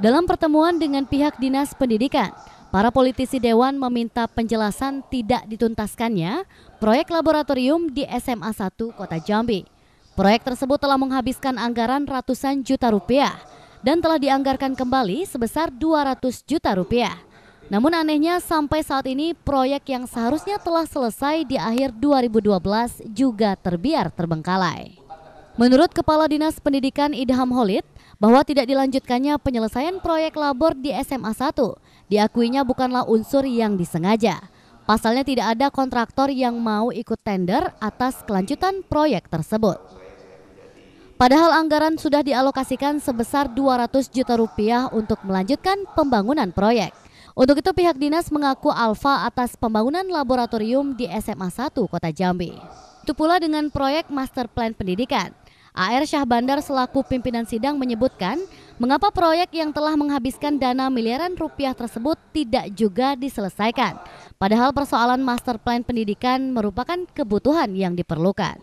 Dalam pertemuan dengan pihak Dinas Pendidikan, para politisi Dewan meminta penjelasan tidak dituntaskannya proyek laboratorium di SMA 1 Kota Jambi. Proyek tersebut telah menghabiskan anggaran ratusan juta rupiah dan telah dianggarkan kembali sebesar 200 juta rupiah. Namun anehnya sampai saat ini proyek yang seharusnya telah selesai di akhir 2012 juga terbiar terbengkalai. Menurut Kepala Dinas Pendidikan Idham Holid, bahwa tidak dilanjutkannya penyelesaian proyek labor di SMA 1 diakuinya bukanlah unsur yang disengaja. Pasalnya tidak ada kontraktor yang mau ikut tender atas kelanjutan proyek tersebut. Padahal anggaran sudah dialokasikan sebesar 200 juta rupiah untuk melanjutkan pembangunan proyek. Untuk itu pihak dinas mengaku alfa atas pembangunan laboratorium di SMA 1 Kota Jambi. Itu pula dengan proyek master plan pendidikan. AR Syah Bandar selaku pimpinan sidang menyebutkan mengapa proyek yang telah menghabiskan dana miliaran rupiah tersebut tidak juga diselesaikan. Padahal persoalan master plan pendidikan merupakan kebutuhan yang diperlukan.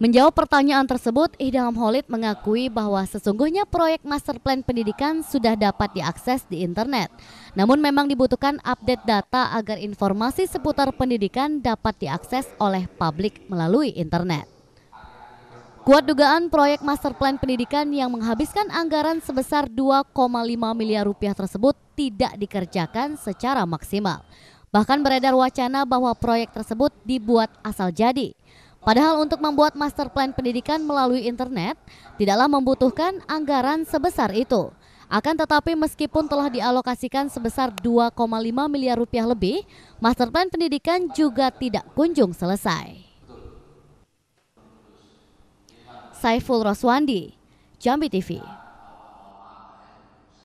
Menjawab pertanyaan tersebut, Idham Holid mengakui bahwa sesungguhnya proyek master plan pendidikan sudah dapat diakses di internet. Namun memang dibutuhkan update data agar informasi seputar pendidikan dapat diakses oleh publik melalui internet. Kuat dugaan proyek master plan pendidikan yang menghabiskan anggaran sebesar 2,5 miliar rupiah tersebut tidak dikerjakan secara maksimal. Bahkan beredar wacana bahwa proyek tersebut dibuat asal jadi. Padahal untuk membuat master plan pendidikan melalui internet tidaklah membutuhkan anggaran sebesar itu. Akan tetapi meskipun telah dialokasikan sebesar 2,5 miliar rupiah lebih, master plan pendidikan juga tidak kunjung selesai. Saiful Roswandi, Jambi TV.